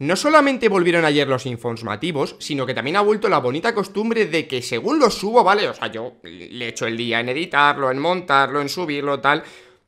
No solamente volvieron ayer los informativos, sino que también ha vuelto la bonita costumbre de que según lo subo, ¿vale? O sea, yo le echo el día en editarlo, en montarlo, en subirlo, tal.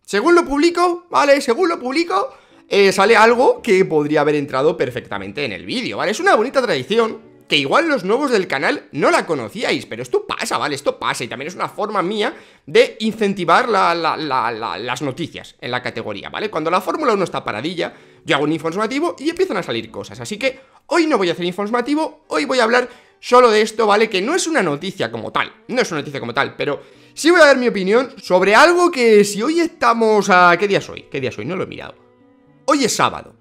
Según lo publico, ¿vale? Según lo publico, eh, sale algo que podría haber entrado perfectamente en el vídeo, ¿vale? Es una bonita tradición que igual los nuevos del canal no la conocíais, pero esto pasa, ¿vale? Esto pasa y también es una forma mía de incentivar las noticias en la categoría, ¿vale? Cuando la Fórmula 1 está paradilla yo hago un informativo y empiezan a salir cosas. Así que hoy no voy a hacer informativo, hoy voy a hablar solo de esto, ¿vale? Que no es una noticia como tal, no es una noticia como tal, pero sí voy a dar mi opinión sobre algo que si hoy estamos a... ¿Qué día es hoy? ¿Qué día es hoy? No lo he mirado. Hoy es sábado.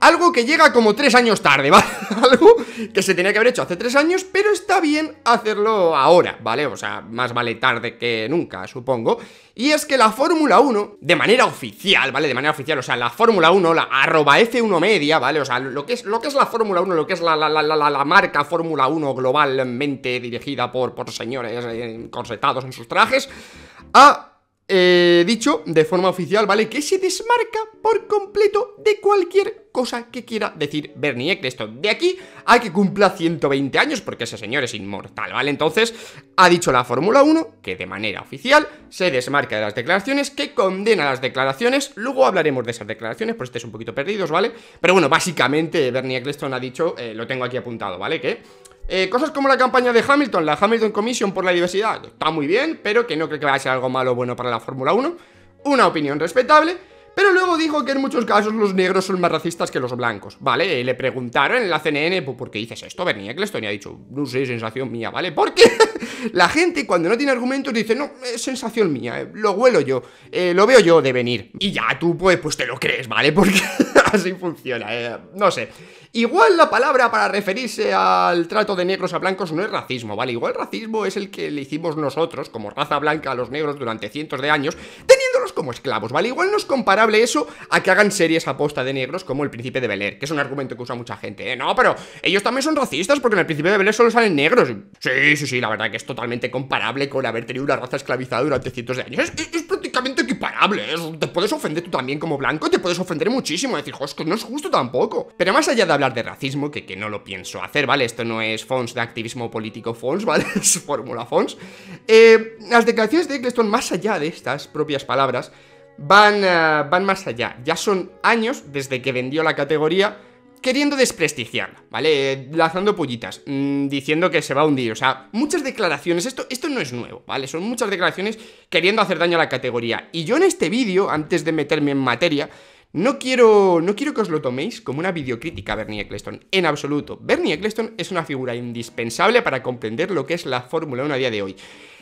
Algo que llega como tres años tarde, ¿vale? Algo que se tenía que haber hecho hace tres años, pero está bien hacerlo ahora, ¿vale? O sea, más vale tarde que nunca, supongo. Y es que la Fórmula 1, de manera oficial, ¿vale? De manera oficial, o sea, la Fórmula 1, la arroba F1 media, ¿vale? O sea, lo que es, lo que es la Fórmula 1, lo que es la, la, la, la, la marca Fórmula 1 globalmente dirigida por, por señores eh, encorsetados en sus trajes, ha eh, dicho de forma oficial, ¿vale? Que se desmarca por completo de cualquier cosa que quiera decir Bernie Eccleston. De aquí a que cumpla 120 años, porque ese señor es inmortal, ¿vale? Entonces, ha dicho la Fórmula 1 que de manera oficial se desmarca de las declaraciones, que condena las declaraciones. Luego hablaremos de esas declaraciones, por estéis un poquito perdidos, ¿vale? Pero bueno, básicamente Bernie Eccleston ha dicho, eh, lo tengo aquí apuntado, ¿vale? Que eh, cosas como la campaña de Hamilton, la Hamilton Commission por la diversidad, está muy bien, pero que no creo que vaya a ser algo malo o bueno para la Fórmula 1. Una opinión respetable. Pero luego dijo que en muchos casos los negros son más racistas que los blancos, ¿vale? le preguntaron en la CNN, ¿por qué dices esto, Bernie Eccleston? Y ha dicho, no sé, sensación mía, ¿vale? Porque la gente cuando no tiene argumentos dice, no, es sensación mía, eh, lo huelo yo, eh, lo veo yo de venir. Y ya tú, pues, pues te lo crees, ¿vale? Porque así funciona, eh, no sé. Igual la palabra para referirse al trato de negros a blancos no es racismo, ¿vale? Igual racismo es el que le hicimos nosotros, como raza blanca a los negros durante cientos de años, como esclavos, ¿vale? Igual no es comparable eso a que hagan series a posta de negros como El Príncipe de Beler, que es un argumento que usa mucha gente, ¿eh? No, pero ellos también son racistas porque en El Príncipe de Beler solo salen negros. Sí, sí, sí, la verdad que es totalmente comparable con haber tenido una raza esclavizada durante cientos de años. es prácticamente imparable. ¿eh? te puedes ofender tú también como blanco, te puedes ofender muchísimo. Decir, jo, es que no es justo tampoco. Pero más allá de hablar de racismo, que, que no lo pienso hacer, ¿vale? Esto no es Fons de activismo político Fons, ¿vale? Es fórmula Fons. Eh, las declaraciones de Eccleston, más allá de estas propias palabras, van, eh, van más allá. Ya son años desde que vendió la categoría queriendo desprestigiarla, ¿vale? Lanzando pollitas, mm, diciendo que se va a hundir, o sea, muchas declaraciones, esto, esto no es nuevo, ¿vale? Son muchas declaraciones queriendo hacer daño a la categoría. Y yo en este vídeo, antes de meterme en materia, no quiero, no quiero que os lo toméis como una videocrítica a Bernie Eccleston, en absoluto. Bernie Eccleston es una figura indispensable para comprender lo que es la Fórmula 1 a día de hoy.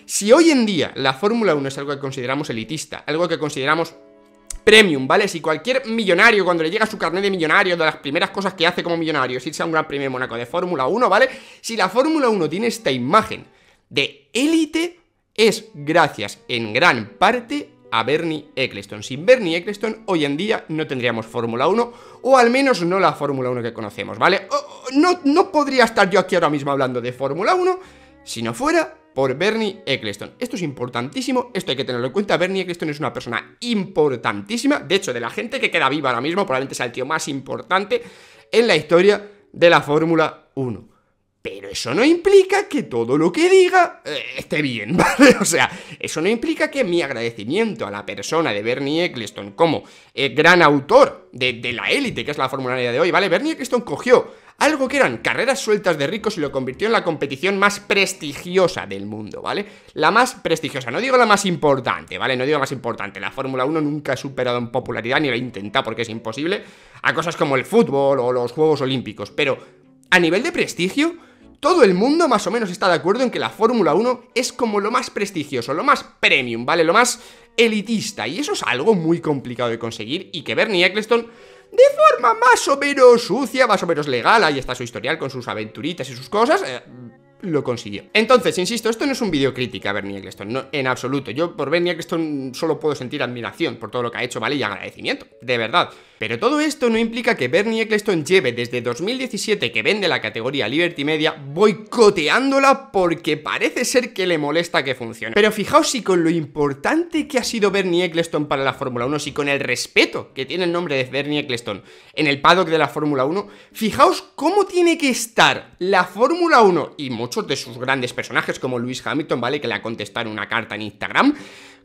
Si hoy en día la Fórmula 1 es algo que consideramos elitista, algo que consideramos premium, ¿vale? Si cualquier millonario, cuando le llega su carnet de millonario, de las primeras cosas que hace como millonario, es irse a un gran premio Mónaco de Fórmula 1, ¿vale? Si la Fórmula 1 tiene esta imagen de élite, es gracias en gran parte a Bernie Eccleston. Sin Bernie Eccleston, hoy en día no tendríamos Fórmula 1, o al menos no la Fórmula 1 que conocemos, ¿vale? no, no podría estar yo aquí ahora mismo hablando de Fórmula 1 si no fuera por Bernie Eccleston. Esto es importantísimo, esto hay que tenerlo en cuenta. Bernie Eccleston es una persona importantísima, de hecho, de la gente que queda viva ahora mismo, probablemente sea el tío más importante en la historia de la Fórmula 1. Pero eso no implica que todo lo que diga eh, esté bien, ¿vale? O sea, eso no implica que mi agradecimiento a la persona de Bernie Eccleston como eh, gran autor de, la élite, que es la 1 de hoy, ¿vale? Bernie Eccleston cogió algo que eran carreras sueltas de ricos y lo convirtió en la competición más prestigiosa del mundo, ¿vale? La más prestigiosa, no digo la más importante, ¿vale? No digo la más importante, la Fórmula 1 nunca ha superado en popularidad ni la intenta porque es imposible a cosas como el fútbol o los Juegos Olímpicos, pero a nivel de prestigio, todo el mundo más o menos está de acuerdo en que la Fórmula 1 es como lo más prestigioso, lo más premium, ¿vale? Lo más elitista. Y eso es algo muy complicado de conseguir y que Bernie Eccleston de forma más o menos sucia, más o menos legal, ahí está su historial con sus aventuritas y sus cosas, eh, lo consiguió. Entonces, insisto, esto no es un video crítica a Bernie Eccleston, no, en absoluto. Yo por Bernie Eccleston solo puedo sentir admiración por todo lo que ha hecho, ¿vale? Y agradecimiento, de verdad. Pero todo esto no implica que Bernie Eccleston lleve desde 2017 que vende la categoría Liberty Media boicoteándola porque parece ser que le molesta que funcione. Pero fijaos si con lo importante que ha sido Bernie Eccleston para la Fórmula 1, si con el respeto que tiene el nombre de Bernie Eccleston en el paddock de la Fórmula 1, fijaos cómo tiene que estar la Fórmula 1 y muchos de sus grandes personajes como Lewis Hamilton, ¿vale? Que le ha contestado una carta en Instagram.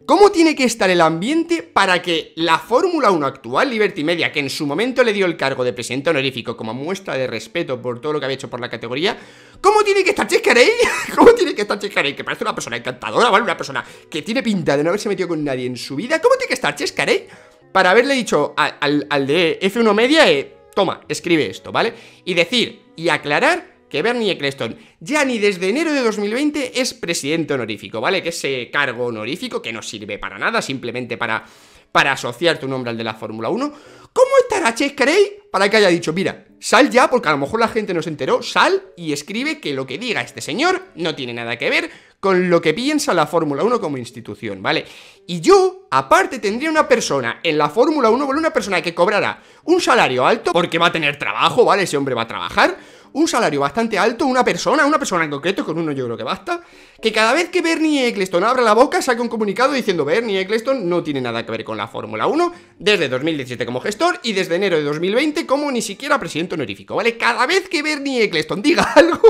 ¿Cómo tiene que estar el ambiente para que la Fórmula 1 actual, Liberty Media, que en su momento le dio el cargo de presidente honorífico como muestra de respeto por todo lo que había hecho por la categoría, ¿cómo tiene que estar Chescarey? ¿Cómo tiene que estar Chescarey? Que parece una persona encantadora, ¿vale? Una persona que tiene pinta de no haberse metido con nadie en su vida. ¿Cómo tiene que estar Chescarey? Para haberle dicho al, de F1 Media, eh, toma, escribe esto, ¿vale? Y decir y aclarar que Bernie Eccleston ya ni desde enero de 2020 es presidente honorífico, ¿vale? Que ese cargo honorífico que no sirve para nada, simplemente para para asociar tu nombre al de la Fórmula 1. ¿Cómo estará Chase Carey para que haya dicho, mira, sal ya, porque a lo mejor la gente no se enteró, sal y escribe que lo que diga este señor no tiene nada que ver con lo que piensa la Fórmula 1 como institución, ¿vale? Y yo, aparte, tendría una persona en la Fórmula 1, ¿vale? Una persona que cobrará un salario alto, porque va a tener trabajo, ¿vale? Ese hombre va a trabajar un salario bastante alto, una persona, una persona en concreto, con uno yo creo que basta, que cada vez que Bernie Eccleston abra la boca saca un comunicado diciendo Bernie Eccleston no tiene nada que ver con la Fórmula 1 desde 2017 como gestor y desde enero de 2020 como ni siquiera presidente honorífico, ¿vale? Cada vez que Bernie Eccleston diga algo,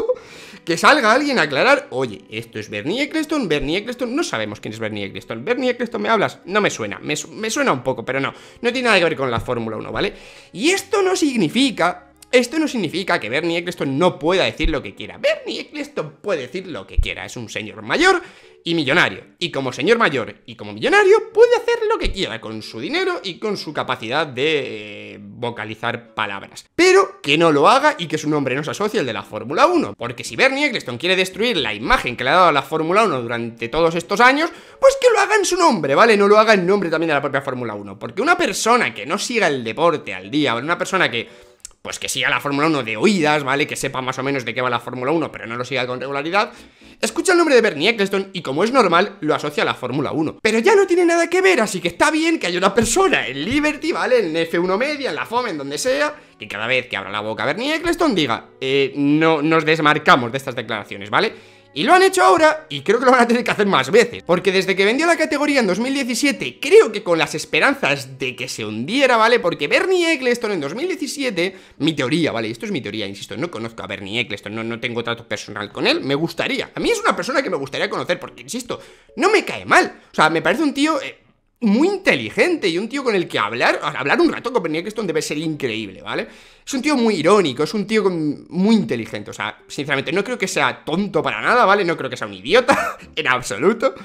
que salga alguien a aclarar, oye, esto es Bernie Eccleston, Bernie Eccleston, no sabemos quién es Bernie Eccleston, Bernie Eccleston me hablas, no me suena, me suena un poco, pero no, no tiene nada que ver con la Fórmula 1, ¿vale? Y esto no significa esto no significa que Bernie Eccleston no pueda decir lo que quiera. Bernie Eccleston puede decir lo que quiera. Es un señor mayor y millonario. Y como señor mayor y como millonario, puede hacer lo que quiera con su dinero y con su capacidad de eh, vocalizar palabras. Pero que no lo haga y que su nombre no se asocie al de la Fórmula 1. Porque si Bernie Eccleston quiere destruir la imagen que le ha dado a la Fórmula 1 durante todos estos años, pues que lo haga en su nombre, ¿vale? No lo haga en nombre también de la propia Fórmula 1. Porque una persona que no siga el deporte al día, una persona que pues que siga la Fórmula 1 de oídas, ¿vale? Que sepa más o menos de qué va la Fórmula 1, pero no lo siga con regularidad, escucha el nombre de Bernie Eccleston y como es normal, lo asocia a la Fórmula 1. Pero ya no tiene nada que ver, así que está bien que haya una persona en Liberty, ¿vale? En F1 Media, en la FOME, en donde sea, que cada vez que abra la boca Bernie Eccleston diga, eh, no nos desmarcamos de estas declaraciones, ¿vale? Y lo han hecho ahora y creo que lo van a tener que hacer más veces. Porque desde que vendió la categoría en 2017, creo que con las esperanzas de que se hundiera, ¿vale? Porque Bernie Eccleston en 2017, mi teoría, ¿vale? Esto es mi teoría, insisto, no conozco a Bernie Eccleston, no, no tengo trato personal con él, me gustaría. A mí es una persona que me gustaría conocer porque, insisto, no me cae mal. O sea, me parece un tío... Eh, muy inteligente y un tío con el que hablar, hablar un rato con que esto debe ser increíble, ¿vale? Es un tío muy irónico, es un tío muy inteligente, o sea, sinceramente no creo que sea tonto para nada, ¿vale? No creo que sea un idiota en absoluto.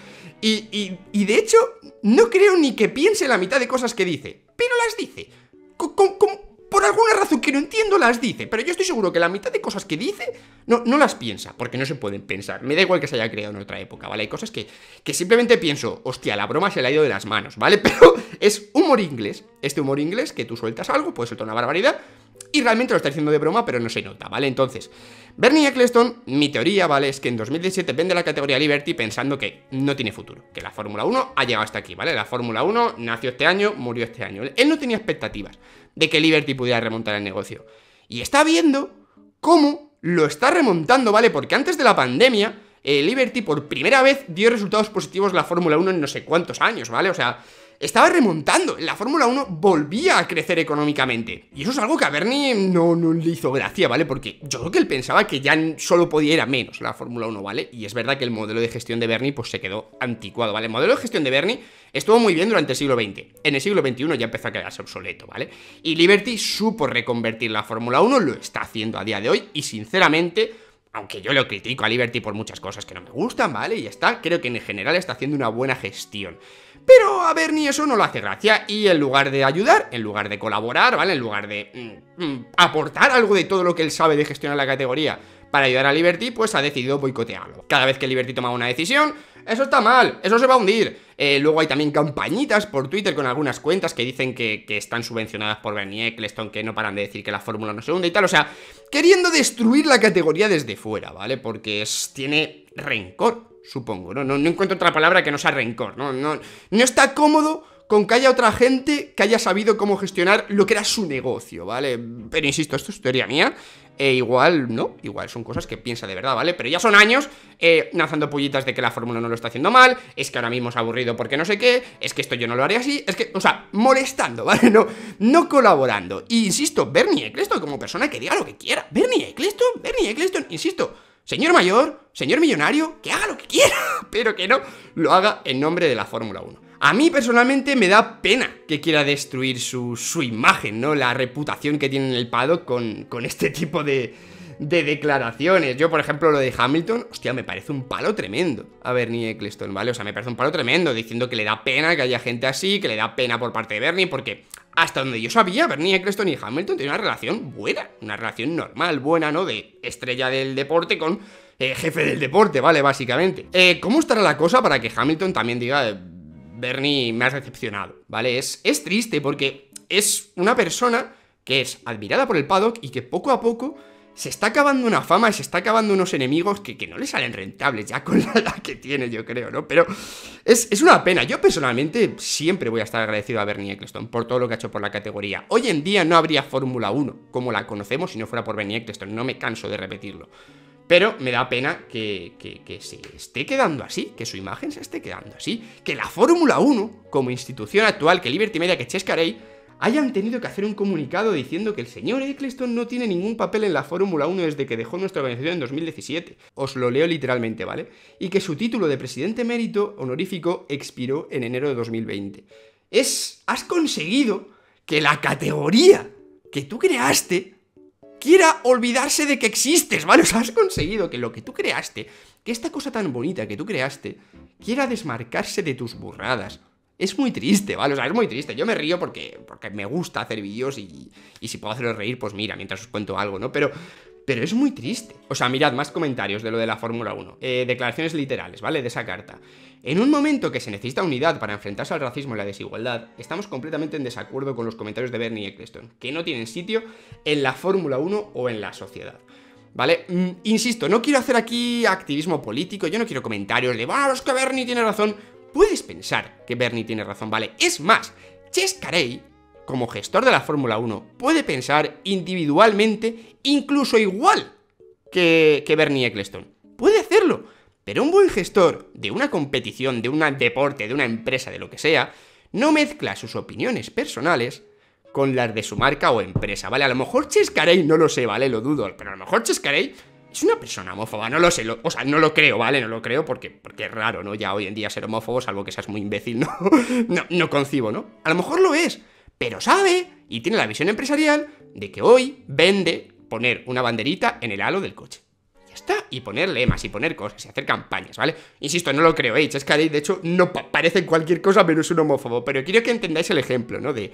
Y, de hecho, no creo ni que piense la mitad de cosas que dice, pero las dice por alguna razón que no entiendo las dice, pero yo estoy seguro que la mitad de cosas que dice no, no las piensa, porque no se pueden pensar. Me da igual que se haya creado en otra época, ¿vale? Hay cosas que, que simplemente pienso, hostia, la broma se le ha ido de las manos, ¿vale? Pero es humor inglés, este humor inglés que tú sueltas algo, puedes suelta una barbaridad, y realmente lo está diciendo de broma, pero no se nota, ¿vale? Entonces, Bernie Eccleston, mi teoría, ¿vale? Es que en 2017 vende la categoría Liberty pensando que no tiene futuro, que la Fórmula 1 ha llegado hasta aquí, ¿vale? La Fórmula 1 nació este año, murió este año. Él no tenía expectativas de que Liberty pudiera remontar el negocio. Y está viendo cómo lo está remontando, ¿vale? Porque antes de la pandemia, eh, Liberty por primera vez dio resultados positivos la Fórmula 1 en no sé cuántos años, ¿vale? O sea, estaba remontando. La Fórmula 1 volvía a crecer económicamente. Y eso es algo que a Bernie no, no le hizo gracia, ¿vale? Porque yo creo que él pensaba que ya solo podía ir a menos la Fórmula 1, ¿vale? Y es verdad que el modelo de gestión de Bernie pues se quedó anticuado, ¿vale? El modelo de gestión de Bernie estuvo muy bien durante el siglo XX. En el siglo XXI ya empezó a quedarse obsoleto, ¿vale? Y Liberty supo reconvertir la Fórmula 1, lo está haciendo a día de hoy y sinceramente aunque yo lo critico a Liberty por muchas cosas que no me gustan, ¿vale? Y está, creo que en general está haciendo una buena gestión. Pero a Bernie eso no lo hace gracia y en lugar de ayudar, en lugar de colaborar, ¿vale? En lugar de mm, mm, aportar algo de todo lo que él sabe de gestionar la categoría para ayudar a Liberty, pues ha decidido boicotearlo. Cada vez que Liberty toma una decisión, eso está mal, eso se va a hundir. Eh, luego hay también campañitas por Twitter con algunas cuentas que dicen que, están subvencionadas por Bernie Eccleston, que no paran de decir que la fórmula no se hunde y tal. O sea, queriendo destruir la categoría desde fuera, ¿vale? Porque es, tiene rencor supongo. No, no, encuentro otra palabra que no sea rencor. No, no, no está cómodo con que haya otra gente que haya sabido cómo gestionar lo que era su negocio, ¿vale? Pero insisto, esto es teoría mía. E igual, ¿no? Igual son cosas que piensa de verdad, ¿vale? Pero ya son años Nazando eh, lanzando pullitas de que la Fórmula no lo está haciendo mal, es que ahora mismo es aburrido porque no sé qué, es que esto yo no lo haré así, es que, o sea, molestando, ¿vale? No, no colaborando. Y insisto, Bernie Eccleston como persona que diga lo que quiera. Bernie Eccleston, Bernie Eccleston, insisto, Señor mayor, señor millonario, que haga lo que quiera, pero que no lo haga en nombre de la Fórmula 1. A mí personalmente me da pena que quiera destruir su, imagen, ¿no? La reputación que tiene en el paddock con, con este tipo de, de declaraciones. Yo, por ejemplo, lo de Hamilton, hostia, me parece un palo tremendo a Bernie Eccleston, ¿vale? O sea, me parece un palo tremendo diciendo que le da pena que haya gente así, que le da pena por parte de Bernie, porque hasta donde yo sabía, Bernie Eccleston y Hamilton tenían una relación buena, una relación normal, buena, ¿no? De estrella del deporte con eh, jefe del deporte, ¿vale? Básicamente. Eh, ¿Cómo estará la cosa para que Hamilton también diga, Bernie, me has decepcionado, ¿vale? Es, es triste porque es una persona que es admirada por el paddock y que poco a poco se está acabando una fama y se está acabando unos enemigos que, que no le salen rentables ya con la edad que tiene, yo creo, ¿no? Pero es, una pena. Yo personalmente siempre voy a estar agradecido a Bernie Eccleston por todo lo que ha hecho por la categoría. Hoy en día no habría Fórmula 1 como la conocemos si no fuera por Bernie Eccleston, no me canso de repetirlo. Pero me da pena que, que se esté quedando así, que su imagen se esté quedando así, que la Fórmula 1 como institución actual, que Liberty Media, que Chescarey hayan tenido que hacer un comunicado diciendo que el señor Eccleston no tiene ningún papel en la Fórmula 1 desde que dejó nuestra organización en 2017. Os lo leo literalmente, ¿vale? Y que su título de presidente mérito honorífico expiró en enero de 2020. Es... has conseguido que la categoría que tú creaste quiera olvidarse de que existes, ¿vale? O sea, has conseguido que lo que tú creaste, que esta cosa tan bonita que tú creaste, quiera desmarcarse de tus burradas es muy triste, ¿vale? O sea, es muy triste. Yo me río porque, porque me gusta hacer vídeos y, y si puedo hacerlos reír, pues mira, mientras os cuento algo, ¿no? Pero, pero es muy triste. O sea, mirad más comentarios de lo de la Fórmula 1. Eh, declaraciones literales, ¿vale? De esa carta. En un momento que se necesita unidad para enfrentarse al racismo y la desigualdad, estamos completamente en desacuerdo con los comentarios de Bernie Eccleston, que no tienen sitio en la Fórmula 1 o en la sociedad. ¿Vale? Mm, insisto, no quiero hacer aquí activismo político, yo no quiero comentarios de, bueno, es que Bernie tiene razón. Puedes pensar que Bernie tiene razón, ¿vale? Es más, Chess Carey, como gestor de la Fórmula 1, puede pensar individualmente, incluso igual que, que Bernie Ecclestone. Puede hacerlo, pero un buen gestor de una competición, de un deporte, de una empresa, de lo que sea, no mezcla sus opiniones personales con las de su marca o empresa, ¿vale? A lo mejor Chescarey, no lo sé, ¿vale? Lo dudo, pero a lo mejor Chescarey es una persona homófoba, no lo sé, o sea, no lo creo, ¿vale? No lo creo porque, porque es raro, ¿no? Ya hoy en día ser homófobo, salvo que seas muy imbécil, ¿no? no, concibo, ¿no? A lo mejor lo es, pero sabe y tiene la visión empresarial de que hoy vende poner una banderita en el halo del coche Ya está. y poner lemas y poner cosas y hacer campañas, ¿vale? Insisto, no lo creo, eh. Es que de hecho, no parece parece cualquier cosa pero es un homófobo, pero quiero que entendáis el ejemplo, ¿no? De.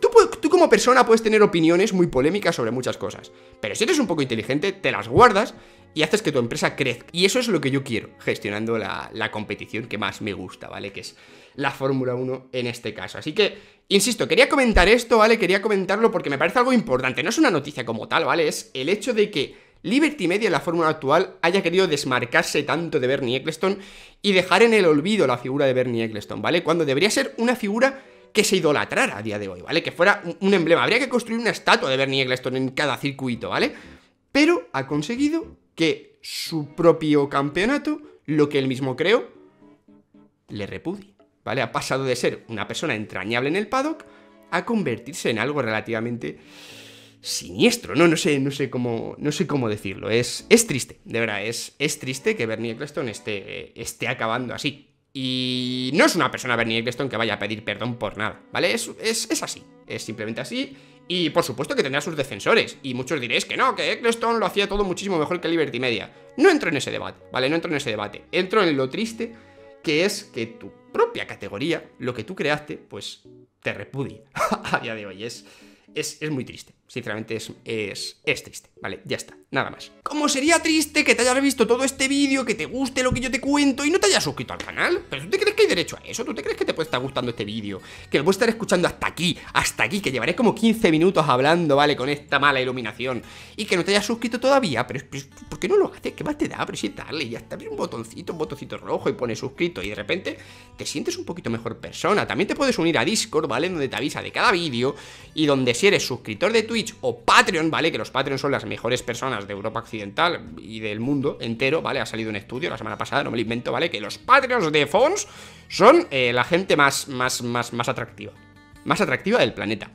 Tú, puedes... Tú como persona puedes tener opiniones muy polémicas sobre muchas cosas, pero si eres un poco inteligente, te las guardas y haces que tu empresa crezca. Y eso es lo que yo quiero, gestionando la, competición que más me gusta, ¿vale? Que es la Fórmula 1 en este caso. Así que, insisto, quería comentar esto, ¿vale? Quería comentarlo porque me parece algo importante. No es una noticia como tal, ¿vale? Es el hecho de que Liberty Media, la fórmula actual, haya querido desmarcarse tanto de Bernie Eccleston y dejar en el olvido la figura de Bernie Eccleston, ¿vale? Cuando debería ser una figura que se idolatrara a día de hoy, ¿vale? Que fuera un, emblema. Habría que construir una estatua de Bernie Eccleston en cada circuito, ¿vale? Pero ha conseguido que su propio campeonato, lo que él mismo creó, le repudie, ¿vale? Ha pasado de ser una persona entrañable en el paddock a convertirse en algo relativamente siniestro, ¿no? No sé, no sé cómo, no sé cómo decirlo. Es, es triste, de verdad, es, es triste que Bernie Eccleston esté, eh, esté acabando así. Y no es una persona Bernie Eccleston que vaya a pedir perdón por nada, ¿vale? Es, es, así, es simplemente así. Y por supuesto que tendrá sus defensores. Y muchos diréis que no, que Eccleston lo hacía todo muchísimo mejor que Liberty Media. No entro en ese debate, ¿vale? No entro en ese debate. Entro en lo triste que es que tu propia categoría, lo que tú creaste, pues te repudia. a día de hoy es, es muy triste sinceramente es, es, triste, ¿vale? Ya está, nada más. cómo sería triste que te hayas visto todo este vídeo, que te guste lo que yo te cuento y no te hayas suscrito al canal? ¿Pero tú te crees que hay derecho a eso? ¿Tú te crees que te puede estar gustando este vídeo? Que lo puedes estar escuchando hasta aquí, hasta aquí, que llevaré como 15 minutos hablando, ¿vale? Con esta mala iluminación y que no te hayas suscrito todavía, pero, ¿por qué no lo haces? ¿Qué más te da? Pero si y ya está, un botoncito, un botoncito rojo y pone suscrito y de repente te sientes un poquito mejor persona. También te puedes unir a Discord, ¿vale? Donde te avisa de cada vídeo y donde si eres suscriptor de Twitter o Patreon, ¿vale? Que los Patreons son las mejores personas de Europa Occidental y del mundo entero, ¿vale? Ha salido un estudio la semana pasada, no me lo invento, ¿vale? Que los Patreons de Fons son eh, la gente más, más, más, más atractiva. Más atractiva del planeta.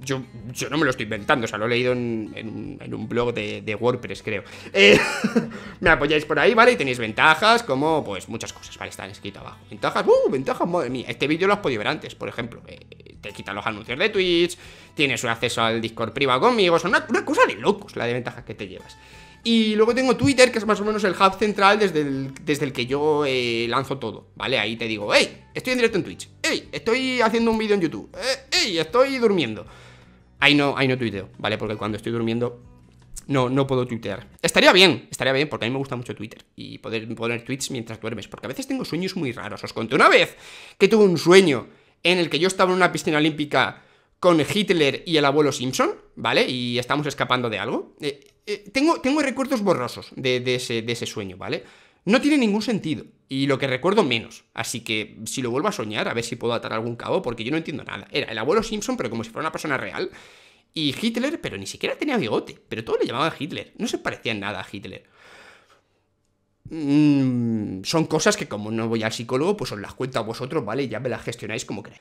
Yo, yo, no me lo estoy inventando, o sea, lo he leído en, un blog de, WordPress, creo. Eh, me apoyáis por ahí, ¿vale? Y tenéis ventajas como, pues, muchas cosas, ¿vale? Están escrito abajo. Ventajas, ¡uh! Ventajas, madre mía. Este vídeo lo has podido ver antes, por ejemplo. Eh, te quitan los anuncios de Twitch, tienes un acceso al Discord privado conmigo, son una, cosa de locos la de que te llevas. Y luego tengo Twitter, que es más o menos el hub central desde el, desde el que yo eh, lanzo todo, ¿vale? Ahí te digo, hey, estoy en directo en Twitch, hey, estoy haciendo un vídeo en YouTube, hey, eh, estoy durmiendo. Ahí no, ahí no tuiteo, ¿vale? Porque cuando estoy durmiendo no, no puedo tuitear. Estaría bien, estaría bien, porque a mí me gusta mucho Twitter y poder poner tweets mientras duermes, porque a veces tengo sueños muy raros. Os conté una vez que tuve un sueño en el que yo estaba en una piscina olímpica con Hitler y el abuelo Simpson, ¿vale? Y estamos escapando de algo. Eh, eh, tengo, recuerdos borrosos de, ese, sueño, ¿vale? No tiene ningún sentido. Y lo que recuerdo menos. Así que si lo vuelvo a soñar, a ver si puedo atar algún cabo, porque yo no entiendo nada. Era el abuelo Simpson, pero como si fuera una persona real. Y Hitler, pero ni siquiera tenía bigote. Pero todo le llamaban Hitler. No se parecía en nada a Hitler mmm, son cosas que como no voy al psicólogo, pues os las cuento a vosotros, ¿vale? Y ya me las gestionáis como queráis